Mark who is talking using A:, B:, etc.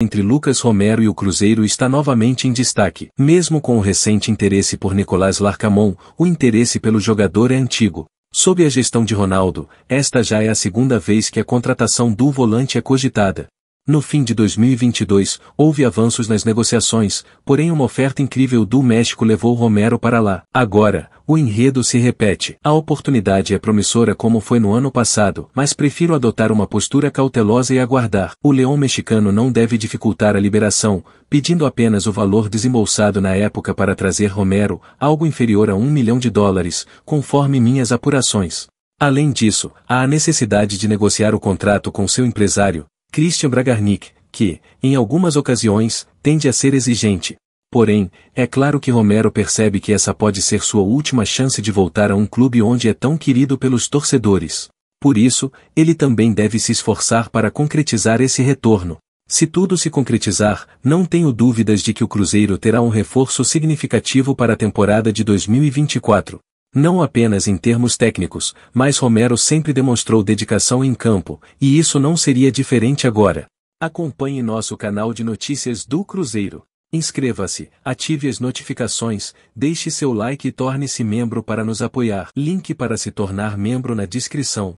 A: entre Lucas Romero e o Cruzeiro está novamente em destaque. Mesmo com o recente interesse por Nicolás Larcamon, o interesse pelo jogador é antigo. Sob a gestão de Ronaldo, esta já é a segunda vez que a contratação do volante é cogitada. No fim de 2022, houve avanços nas negociações, porém uma oferta incrível do México levou Romero para lá. Agora, o enredo se repete. A oportunidade é promissora como foi no ano passado, mas prefiro adotar uma postura cautelosa e aguardar. O leão mexicano não deve dificultar a liberação, pedindo apenas o valor desembolsado na época para trazer Romero, algo inferior a um milhão de dólares, conforme minhas apurações. Além disso, há a necessidade de negociar o contrato com seu empresário, Christian Bragarnik, que, em algumas ocasiões, tende a ser exigente. Porém, é claro que Romero percebe que essa pode ser sua última chance de voltar a um clube onde é tão querido pelos torcedores. Por isso, ele também deve se esforçar para concretizar esse retorno. Se tudo se concretizar, não tenho dúvidas de que o Cruzeiro terá um reforço significativo para a temporada de 2024. Não apenas em termos técnicos, mas Romero sempre demonstrou dedicação em campo, e isso não seria diferente agora. Acompanhe nosso canal de notícias do Cruzeiro. Inscreva-se, ative as notificações, deixe seu like e torne-se membro para nos apoiar. Link para se tornar membro na descrição.